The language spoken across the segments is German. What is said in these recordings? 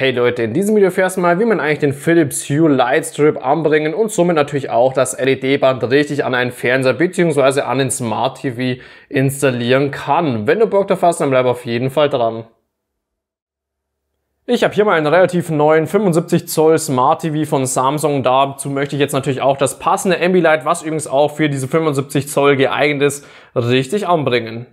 Hey Leute, in diesem Video erfährst du mal, wie man eigentlich den Philips Hue Lightstrip anbringen und somit natürlich auch das LED-Band richtig an einen Fernseher bzw. an den Smart TV installieren kann. Wenn du Bock drauf hast, dann bleib auf jeden Fall dran. Ich habe hier mal einen relativ neuen 75 Zoll Smart TV von Samsung. Dazu möchte ich jetzt natürlich auch das passende Ambilight, was übrigens auch für diese 75 Zoll geeignet ist, richtig anbringen.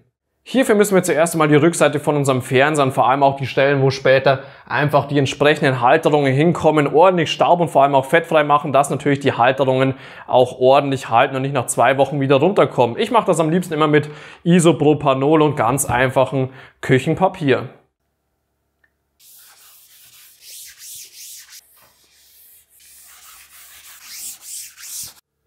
Hierfür müssen wir zuerst einmal die Rückseite von unserem Fernseher und vor allem auch die Stellen, wo später einfach die entsprechenden Halterungen hinkommen, ordentlich Staub und vor allem auch fettfrei machen, dass natürlich die Halterungen auch ordentlich halten und nicht nach zwei Wochen wieder runterkommen. Ich mache das am liebsten immer mit Isopropanol und ganz einfachen Küchenpapier.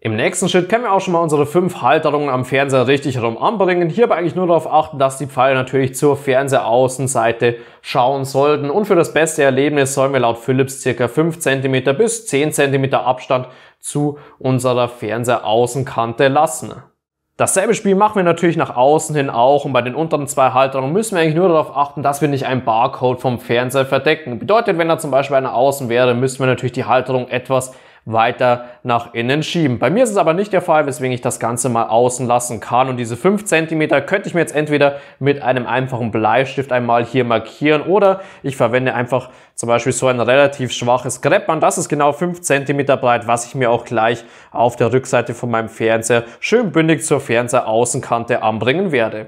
Im nächsten Schritt können wir auch schon mal unsere fünf Halterungen am Fernseher richtig herum anbringen. Hierbei eigentlich nur darauf achten, dass die Pfeile natürlich zur Fernsehaußenseite schauen sollten. Und für das beste Erlebnis sollen wir laut Philips circa 5 cm bis 10 cm Abstand zu unserer Fernsehaußenkante lassen. Dasselbe Spiel machen wir natürlich nach außen hin auch und bei den unteren zwei Halterungen müssen wir eigentlich nur darauf achten, dass wir nicht einen Barcode vom Fernseher verdecken. Bedeutet, wenn da zum Beispiel einer außen wäre, müssen wir natürlich die Halterung etwas weiter nach innen schieben. Bei mir ist es aber nicht der Fall, weswegen ich das Ganze mal außen lassen kann. Und diese 5 cm könnte ich mir jetzt entweder mit einem einfachen Bleistift einmal hier markieren oder ich verwende einfach zum Beispiel so ein relativ schwaches Kreppband. Das ist genau 5 cm breit, was ich mir auch gleich auf der Rückseite von meinem Fernseher schön bündig zur Fernsehaußenkante anbringen werde.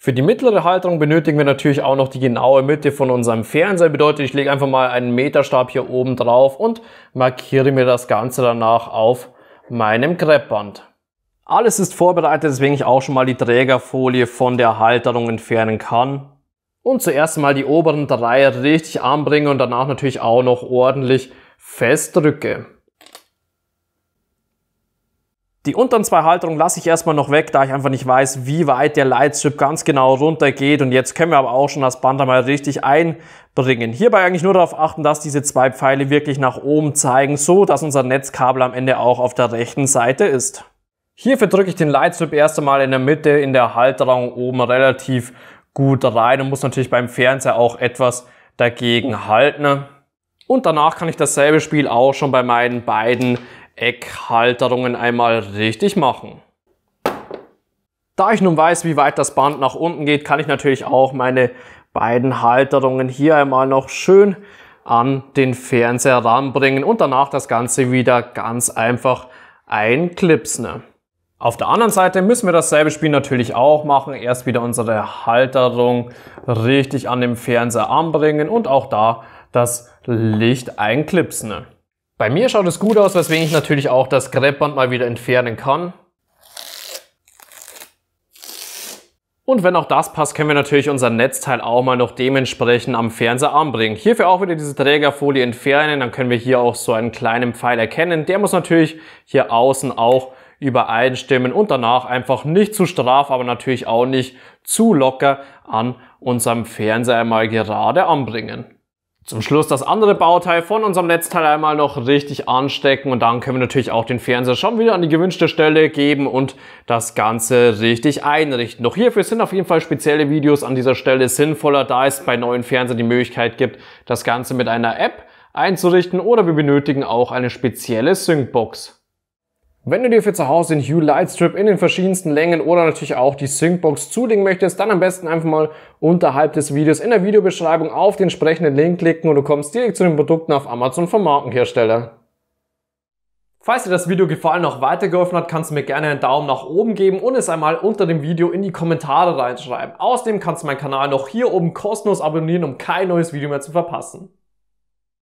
Für die mittlere Halterung benötigen wir natürlich auch noch die genaue Mitte von unserem Fernseher. Bedeutet, ich lege einfach mal einen Meterstab hier oben drauf und markiere mir das Ganze danach auf meinem Kreppband. Alles ist vorbereitet, deswegen ich auch schon mal die Trägerfolie von der Halterung entfernen kann. Und zuerst mal die oberen drei richtig anbringe und danach natürlich auch noch ordentlich festdrücke. Die unteren zwei Halterungen lasse ich erstmal noch weg, da ich einfach nicht weiß, wie weit der Lightstrip ganz genau runter geht. Und jetzt können wir aber auch schon das Band einmal richtig einbringen. Hierbei eigentlich nur darauf achten, dass diese zwei Pfeile wirklich nach oben zeigen, so dass unser Netzkabel am Ende auch auf der rechten Seite ist. Hierfür drücke ich den Lightstrip erst einmal in der Mitte in der Halterung oben relativ gut rein und muss natürlich beim Fernseher auch etwas dagegen halten. Und danach kann ich dasselbe Spiel auch schon bei meinen beiden Eckhalterungen einmal richtig machen. Da ich nun weiß, wie weit das Band nach unten geht, kann ich natürlich auch meine beiden Halterungen hier einmal noch schön an den Fernseher ranbringen und danach das Ganze wieder ganz einfach einklipsen. Auf der anderen Seite müssen wir dasselbe Spiel natürlich auch machen. Erst wieder unsere Halterung richtig an dem Fernseher anbringen und auch da das Licht einklipsen. Bei mir schaut es gut aus, weswegen ich natürlich auch das Greppband mal wieder entfernen kann. Und wenn auch das passt, können wir natürlich unser Netzteil auch mal noch dementsprechend am Fernseher anbringen. Hierfür auch wieder diese Trägerfolie entfernen, dann können wir hier auch so einen kleinen Pfeil erkennen. Der muss natürlich hier außen auch übereinstimmen und danach einfach nicht zu straff, aber natürlich auch nicht zu locker an unserem Fernseher mal gerade anbringen. Zum Schluss das andere Bauteil von unserem Netzteil einmal noch richtig anstecken und dann können wir natürlich auch den Fernseher schon wieder an die gewünschte Stelle geben und das Ganze richtig einrichten. Doch hierfür sind auf jeden Fall spezielle Videos an dieser Stelle sinnvoller, da es bei neuen Fernsehern die Möglichkeit gibt, das Ganze mit einer App einzurichten oder wir benötigen auch eine spezielle Syncbox. Wenn du dir für zu Hause den Hue Lightstrip in den verschiedensten Längen oder natürlich auch die Syncbox zulegen möchtest, dann am besten einfach mal unterhalb des Videos in der Videobeschreibung auf den entsprechenden Link klicken und du kommst direkt zu den Produkten auf Amazon vom Markenhersteller. Falls dir das Video gefallen und auch weitergeholfen hat, kannst du mir gerne einen Daumen nach oben geben und es einmal unter dem Video in die Kommentare reinschreiben. Außerdem kannst du meinen Kanal noch hier oben kostenlos abonnieren, um kein neues Video mehr zu verpassen.